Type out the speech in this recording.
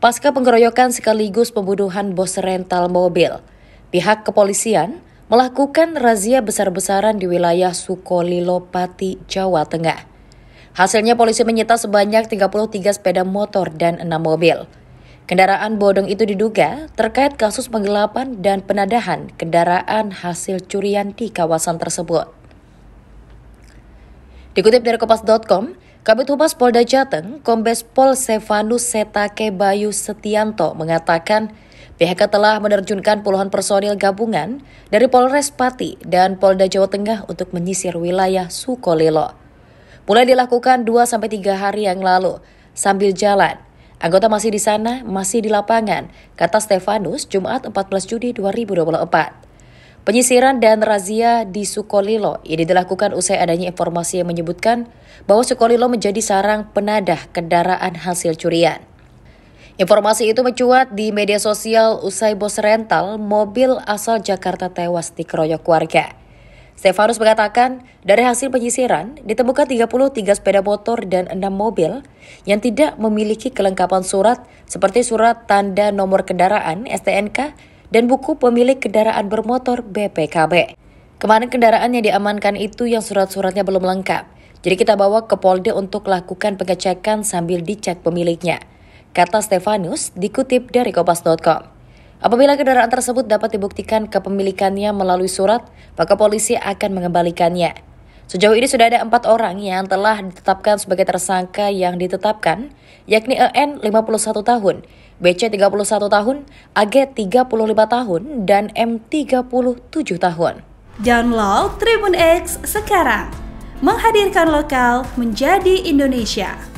Pasca pengeroyokan sekaligus pembunuhan bos rental mobil, pihak kepolisian melakukan razia besar-besaran di wilayah Sukolilo, Pati, Jawa Tengah. Hasilnya polisi menyita sebanyak 33 sepeda motor dan 6 mobil. Kendaraan bodong itu diduga terkait kasus penggelapan dan penadahan kendaraan hasil curian di kawasan tersebut. Dikutip dari kopas.com, Kabit Humas Polda Jateng, Kombes Pol Stefanus Setake Bayu Setianto mengatakan pihaknya telah menerjunkan puluhan personil gabungan dari Polres Pati dan Polda Jawa Tengah untuk menyisir wilayah Sukolilo. Mulai dilakukan 2-3 hari yang lalu sambil jalan. Anggota masih di sana, masih di lapangan, kata Stefanus Jumat 14 Juni 2024. Penyisiran dan razia di Sukolilo ini dilakukan usai adanya informasi yang menyebutkan bahwa Sukolilo menjadi sarang penadah kendaraan hasil curian. Informasi itu mencuat di media sosial usai bos rental mobil asal Jakarta tewas di dikeroyok warga. Stefanus mengatakan, dari hasil penyisiran, ditemukan 33 sepeda motor dan 6 mobil yang tidak memiliki kelengkapan surat seperti surat tanda nomor kendaraan, STNK, dan buku pemilik kendaraan bermotor BPKB. Kemarin kendaraan yang diamankan itu yang surat-suratnya belum lengkap. Jadi kita bawa ke Polda untuk lakukan pengecekan sambil dicek pemiliknya. Kata Stefanus dikutip dari kopas.com. Apabila kendaraan tersebut dapat dibuktikan kepemilikannya melalui surat, maka polisi akan mengembalikannya. Sejauh ini sudah ada empat orang yang telah ditetapkan sebagai tersangka yang ditetapkan, yakni EN 51 tahun, BC 31 tahun, AG 35 tahun, dan M 37 tahun. Download Tribun X sekarang, menghadirkan lokal menjadi Indonesia.